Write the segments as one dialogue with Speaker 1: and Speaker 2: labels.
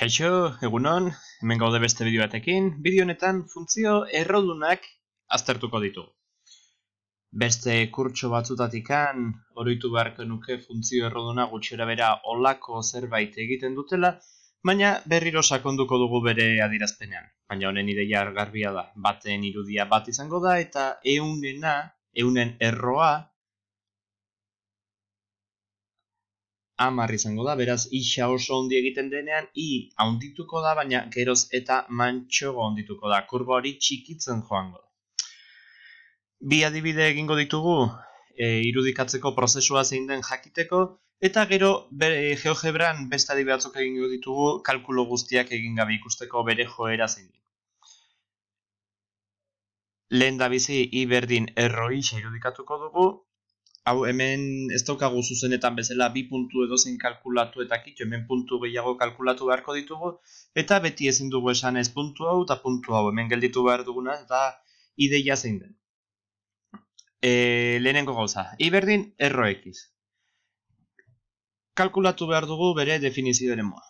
Speaker 1: Kaixo, egunon, hemen gaude beste bideo batekin, bideo honetan funtzio errodunak aztertuko ditu. Beste kurtso batzutatikan oroitu beharko nuke funtzio erroduna gutxera bera olako zerbait egiten dutela, baina berriro sakonduko dugu bere adirazpenean. Baina honen ideia garbia da, baten irudia bat izango da eta eunena, eunen erroa amar izango da, beraz, isa oso ondi egiten denean, i haundituko da, baina geroz eta mantxo hondituko da, kurba hori txikitzen joango. Bi adibide egingo ditugu, e, irudikatzeko prozesua zein den jakiteko, eta gero bere, geogebran beste adibide atzok egingo ditugu, kalkulo guztiak egin gabe ikusteko bere joera zein Lehen da bizi iberdin erroi irudikatuko dugu, hau hemen ez daukagu zuzenetan bezala bi puntu edo zen kalkulatu eta kitxo hemen puntu gehiago kalkulatu beharko ditugu eta beti ezin dugu esan ez puntu hau eta puntu hau hemen gelditu behar duguna eta ideia zein den. E, lehenengo gauza, iberdin erro ekiz. Kalkulatu behar dugu bere definizio ere moa.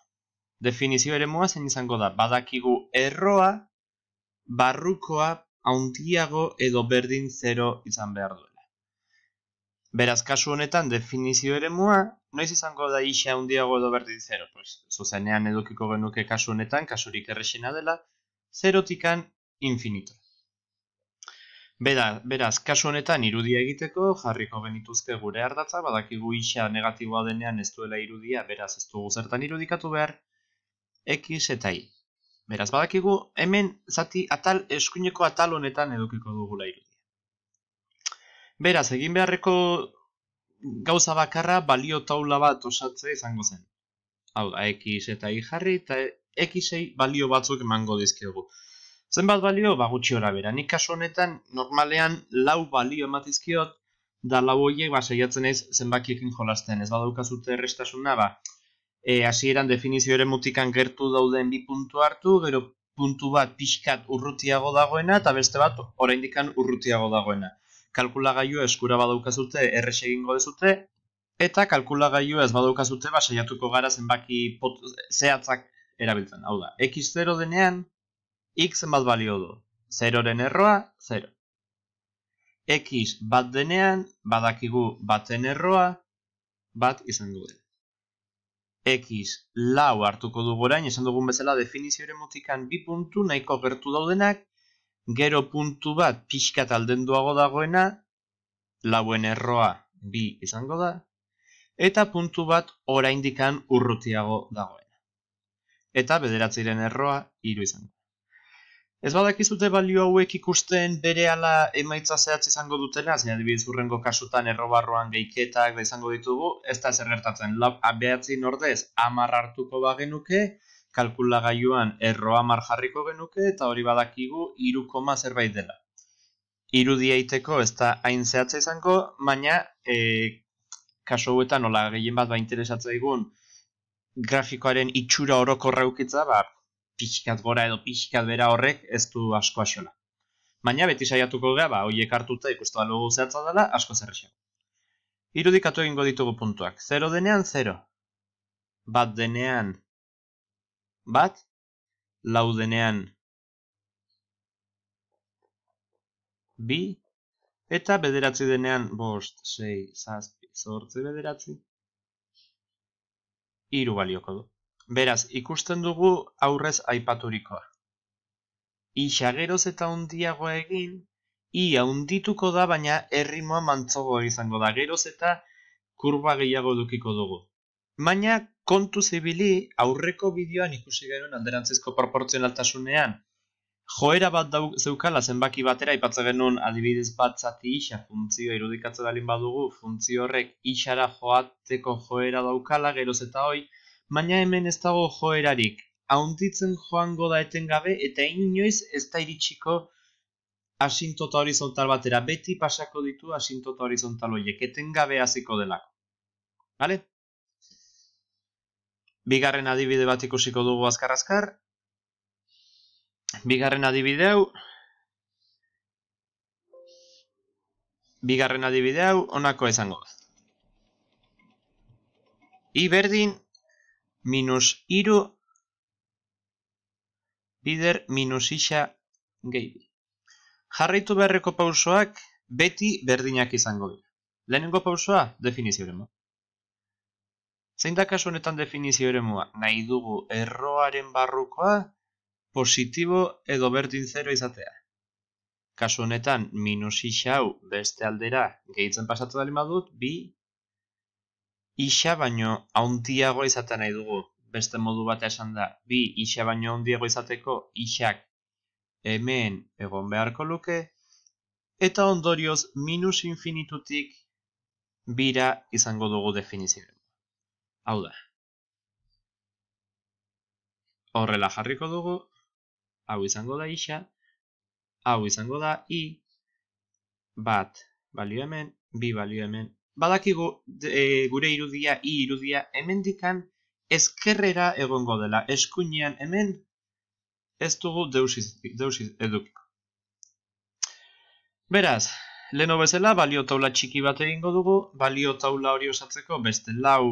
Speaker 1: Definizio ere moa zen izango da, badakigu erroa, barrukoa, hauntiago edo berdin 0 izan behar du. Beraz, kasu honetan, definizio ere mua, noiz izango da isa handiago edo berdin zero. Pues, zuzenean edukiko genuke kasu honetan, kasurik erresena dela, zerotikan infinito. Beda, beraz, kasu honetan irudia egiteko, jarriko genituzke gure ardatza, badakigu isa negatiboa denean ez duela irudia, beraz ez dugu zertan irudikatu behar, x eta i. Beraz, badakigu hemen zati atal, eskuineko atal honetan edukiko dugula irudia. Beraz, egin beharreko gauza bakarra balio taula bat osatzea izango zen. Hau da, x eta y jarri eta x xei balio batzuk emango dizkiogu. Zenbat balio? Ba, gutxi hora bera. Nik kasu honetan, normalean, lau balio ematizkiot, da lau horiek, ba, seiatzen ez zenbakiekin jolasten. Ez zute errestasuna, ba, e, asieran definizioaren mutikan gertu dauden bi puntu hartu, gero puntu bat pixkat urrutiago dagoena, eta beste bat, oraindikan urrutiago dagoena kalkulagailua eskura badaukazute erres egingo dezute eta kalkulagailua ez badaukazute ba saiatuko gara zenbaki zehatzak erabiltzen. Hau da, x0 denean x zenbat balio du? 0ren erroa 0. x bat denean badakigu baten erroa bat izan duen. x lau hartuko du gorain, esan dugun bezala definizioaren mutikan bi puntu nahiko gertu daudenak gero puntu bat pixkat duago dagoena, lauen erroa bi izango da, eta puntu bat oraindikan urrutiago dagoena. Eta bederatzeiren erroa hiru izango. Ez badakizute balio hauek ikusten bere ala emaitza zehatz izango dutela, zein adibidez urrengo kasutan errobarroan geiketak da izango ditugu, ez da zer gertatzen, lau abeatzin ah, ordez amarrartuko hartuko bagenuke, kalkulagailuan erroa mar jarriko genuke eta hori badakigu 3, zerbait dela. Irudi aiteko ez da hain zehatza izango, baina e, kaso nola gehien bat ba interesatza grafikoaren itxura horoko raukitza, ba, pixikat gora edo pixikat bera horrek ez du asko asola. Baina beti saiatuko gara, ba, hoiek hartuta ikustu da lugu zehatza dela, asko zerrexea. Irudikatu egingo ditugu puntuak, 0 denean 0, bat denean bat laudenean. Bi eta bederatzi denean bost, sei, zazpi, zortzi bederatzi. Iru balioko du. Beraz, ikusten dugu aurrez aipaturikoa. Ixa geroz eta hundiago egin, ia undituko da baina errimoa mantzogo izango da geroz eta kurba gehiago dukiko dugu. Baina kontu zibili aurreko bideoan ikusi genuen alderantzizko proporzionaltasunean. Joera bat zeukala zenbaki batera ipatze genuen adibidez bat zati isa funtzioa irudikatze dalin badugu, funtzio horrek isara joateko joera daukala geroz eta hoi, baina hemen ez dago joerarik. Aunditzen joango da etengabe eta inoiz ez da iritsiko asintota horizontal batera. Beti pasako ditu asintota horizontal horiek, etengabe hasiko delako. Gale? Bigarren adibide bat ikusiko dugu azkar azkar. Bigarren adibide hau Bigarren adibide honako izango da. I berdin minus iru bider minus isa gehi. Jarraitu beharreko pausoak beti berdinak izango Lehenengo pausoa definizio Zein da kasu honetan definizio mua, Nahi dugu erroaren barrukoa positibo edo berdin zero izatea. Kasu honetan, minus isau beste aldera gehitzen pasatu dali madut, bi isa baino hauntiago izatea nahi dugu. Beste modu bat esan da, bi isa baino hauntiago izateko isak hemen egon beharko luke, eta ondorioz minus infinitutik bira izango dugu definizioen. Hau da. Horrela jarriko dugu. Hau izango da isa. Hau izango da i. Bat balio hemen. Bi balio hemen. Badakigu e, gure irudia i irudia hemen dikan. Ezkerrera egongo dela. eskuinean hemen. Ez dugu deusiz edukiko. Beraz. Leno bezala, balio taula txiki bat egingo dugu, balio taula hori osatzeko beste lau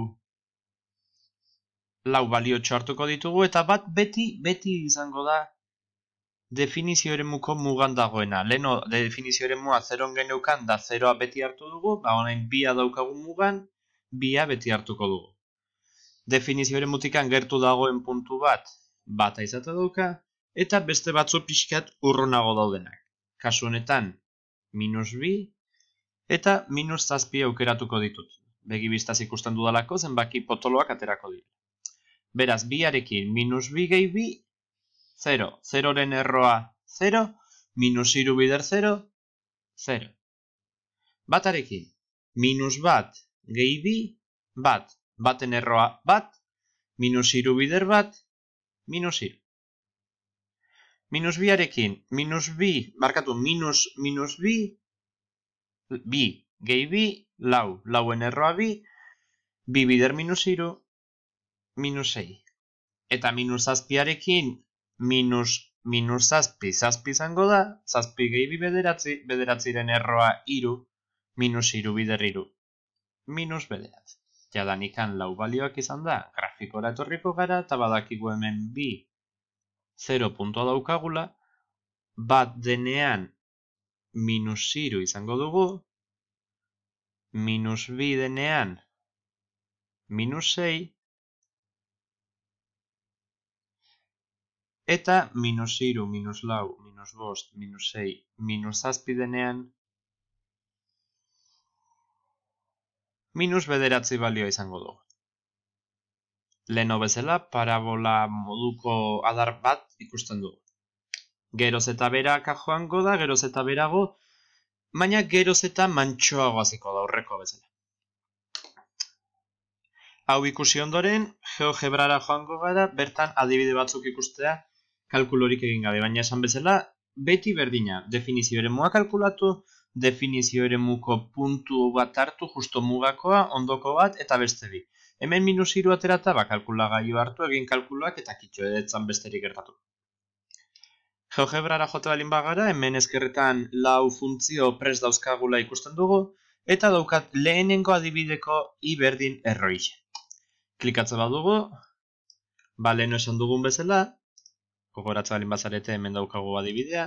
Speaker 1: lau balio txartuko ditugu, eta bat beti, beti izango da ere muko mugan dagoena. Leno ere mua zeron geneukan, da zeroa beti hartu dugu, ba honain bia daukagu mugan, bia beti hartuko dugu. ere mutikan gertu dagoen puntu bat, bata izatea dauka, eta beste batzu pixkat urronago daudenak. Kasu honetan, minus bi, eta minus zazpia aukeratuko ditut. Begibiztaz ikusten dudalako, zenbaki potoloak aterako dira. Beraz, biarekin, minus bi gehi bi, 0. 0-ren erroa, 0. Minus iru bider 0, 0. Batarekin, minus bat gehi bi, bat, baten erroa, bat, minus iru bider bat, minus iru. Minus biarekin, minus bi, markatu, minus, minus bi, bi, gehi bi, lau, lauen erroa bi, bi bider minus iru, minus sei. Eta minus zazpiarekin, minus, minus zazpi, zazpi zango da, zazpi bi bederatzi, bederatziren erroa iru, minus iru bideriru. Minus bederatzi. Jadanikan lau balioak izan da, grafikora etorriko gara, eta badakigu hemen bi 0 puntua daukagula, bat denean minus iru izango dugu, minus bi denean minus 6, eta minus iru, minus lau, minus bost, minus sei, minus zazpidenean, minus bederatzi balio izango dugu. Leheno bezala, parabola moduko adar bat ikusten dugu. Geroz eta beraka joango da, geroz eta berago, baina geroz eta mantxoago aziko da horreko bezala. Hau ikusi ondoren, geogebrara joango gara, bertan adibide batzuk ikustea, kalkulorik egin gabe, baina esan bezala, beti berdina, definizio ere muak kalkulatu, definizio ere muko puntu bat hartu, justo mugakoa, ondoko bat, eta beste bi. Hemen minus iru aterata, ba, kalkula hartu, egin kalkuluak, eta kitxo edetzen besterik gertatu. Geogebrara jote balin bagara, hemen ezkerretan lau funtzio pres dauzkagula ikusten dugu, eta daukat lehenengo adibideko iberdin erroi. Klikatze bat dugu, ba, leheno esan dugun bezala, gogoratzen balin bazarete hemen daukago adibidea.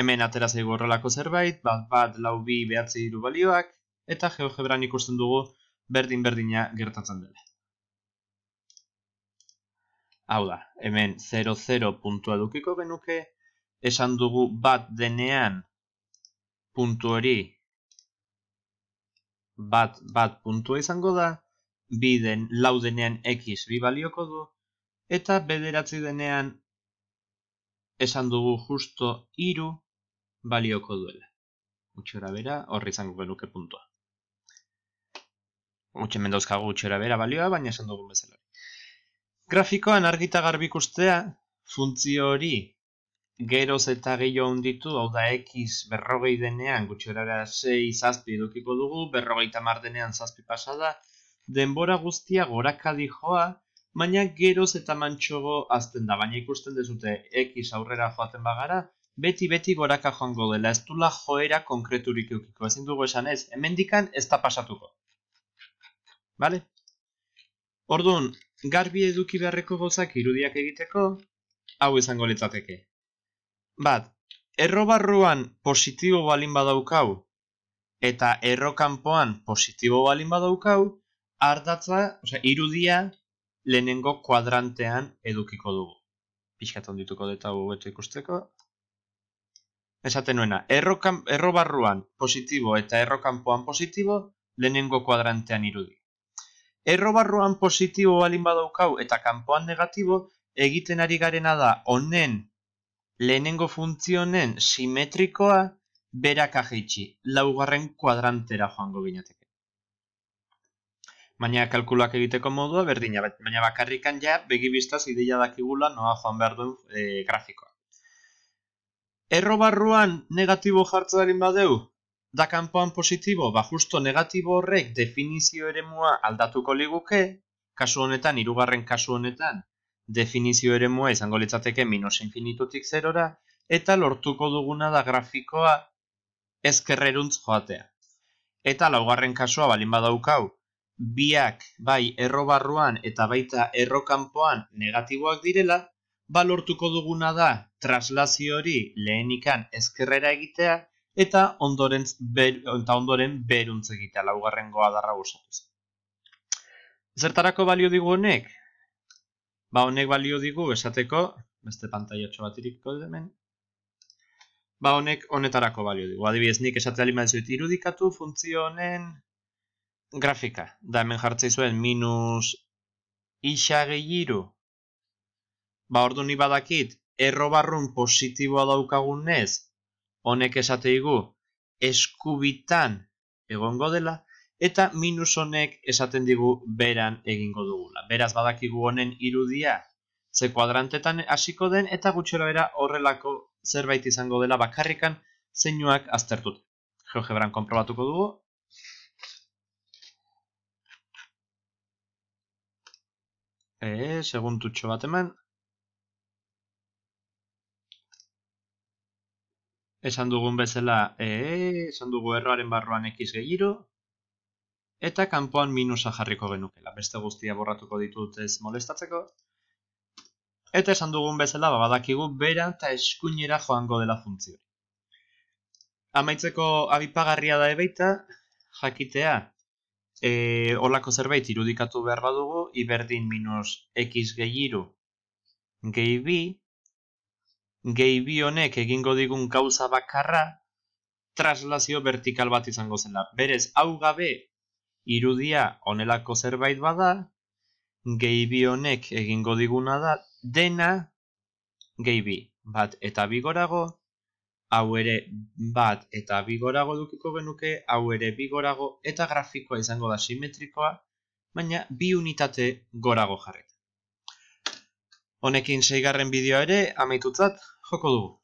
Speaker 1: Hemen atera zaigu horrelako zerbait, bat bat lau bi balioak, eta geogebran ikusten dugu berdin-berdina gertatzen dela. Hau da, hemen 0-0 puntua dukiko genuke, esan dugu bat denean puntu hori bat bat puntua izango da, biden lau denean x bi balioko du, eta bederatzi denean esan dugu justo iru balioko duela. Gutxora bera horri izango genuke puntua. Gutxe mendauzkagu gutxora bera balioa, baina esan dugu bezala. Grafikoan argita garbikustea, funtzio hori geroz eta gehiago handitu, hau da x berrogei denean, gutxora 6 zazpi edukiko dugu, berrogei tamar denean zazpi pasada, denbora guztia goraka joa, baina geroz eta mantxogo azten da, baina ikusten dezute X aurrera joaten bagara, beti-beti goraka joango dela, ez dula joera konkreturik eukiko, ezin dugu esan ez, hemendikan ez da pasatuko. Bale? Orduan, garbi eduki beharreko gozak irudiak egiteko, hau izango litzateke. Bat, erro barruan positibo balin badaukau, eta erro kanpoan positibo balin badaukau, ardatza, osea, irudia lehenengo kuadrantean edukiko dugu. Piskat dituko deta hobeto ikusteko. Esaten nuena, erro, kan, barruan positibo eta erro kanpoan positibo lehenengo kuadrantean irudi. Erro barruan positibo balin badaukau eta kanpoan negatibo egiten ari garena da honen lehenengo funtzionen simetrikoa berak berakajitxi, laugarren kuadrantera joango binateke baina kalkuluak egiteko modua berdina, baina bakarrikan ja begibistaz ideia dakigula noa joan behar du e, grafikoa. Erro barruan negatibo jartzearen badeu, da kanpoan positibo, ba justo negatibo horrek definizio eremua aldatuko liguke, kasu honetan, hirugarren kasu honetan, definizio eremua izango litzateke minus infinitutik zerora, eta lortuko duguna da grafikoa ezkerreruntz joatea. Eta laugarren kasua balin badaukau, biak bai errobarruan eta baita errokanpoan negatiboak direla, balortuko duguna da traslazio hori lehenikan ezkerrera egitea eta ondoren, ber, ondoren beruntz egitea laugarrengoa darra usatuz. Zertarako balio digu honek? Ba honek balio digu esateko, beste pantaiatxo bat iriko demen, Ba honek honetarako balio digu. Adibidez, nik esatea limaitzuet irudikatu funtzio honen grafika. Da hemen jartzei zuen, minus isa gehiru. Ba, ordu ni badakit, erro barrun positiboa daukagunez, honek esateigu, eskubitan egongo dela, eta minus honek esaten digu beran egingo dugula. Beraz badakigu honen irudia, ze kuadrantetan hasiko den, eta gutxera bera horrelako zerbait izango dela bakarrikan, zeinuak aztertut. Geogebran konprobatuko dugu, E, segun tutxo bat eman. Esan dugun bezala, e, esan dugu erroaren barroan ekiz gehiro. Eta kanpoan minusa jarriko genuke. beste guztia borratuko ditut ez molestatzeko. Eta esan dugun bezala, babadakigu, bera eta eskuinera joango dela funtzio. Amaitzeko abipagarria da ebeita, jakitea, e, eh, olako zerbait irudikatu behar badugu, iberdin minus x gehiru gehi bi, gehi bi honek egingo digun gauza bakarra, traslazio vertikal bat izango zela. Berez, hau gabe irudia onelako zerbait bada, gehi bi honek egingo diguna da, dena gehi bi. Bat eta bigorago, hau ere bat eta bi gorago dukiko genuke, hau ere bi gorago eta grafikoa izango da simetrikoa, baina bi unitate gorago jarret. Honekin seigarren bideoa ere, amaitutzat, joko dugu.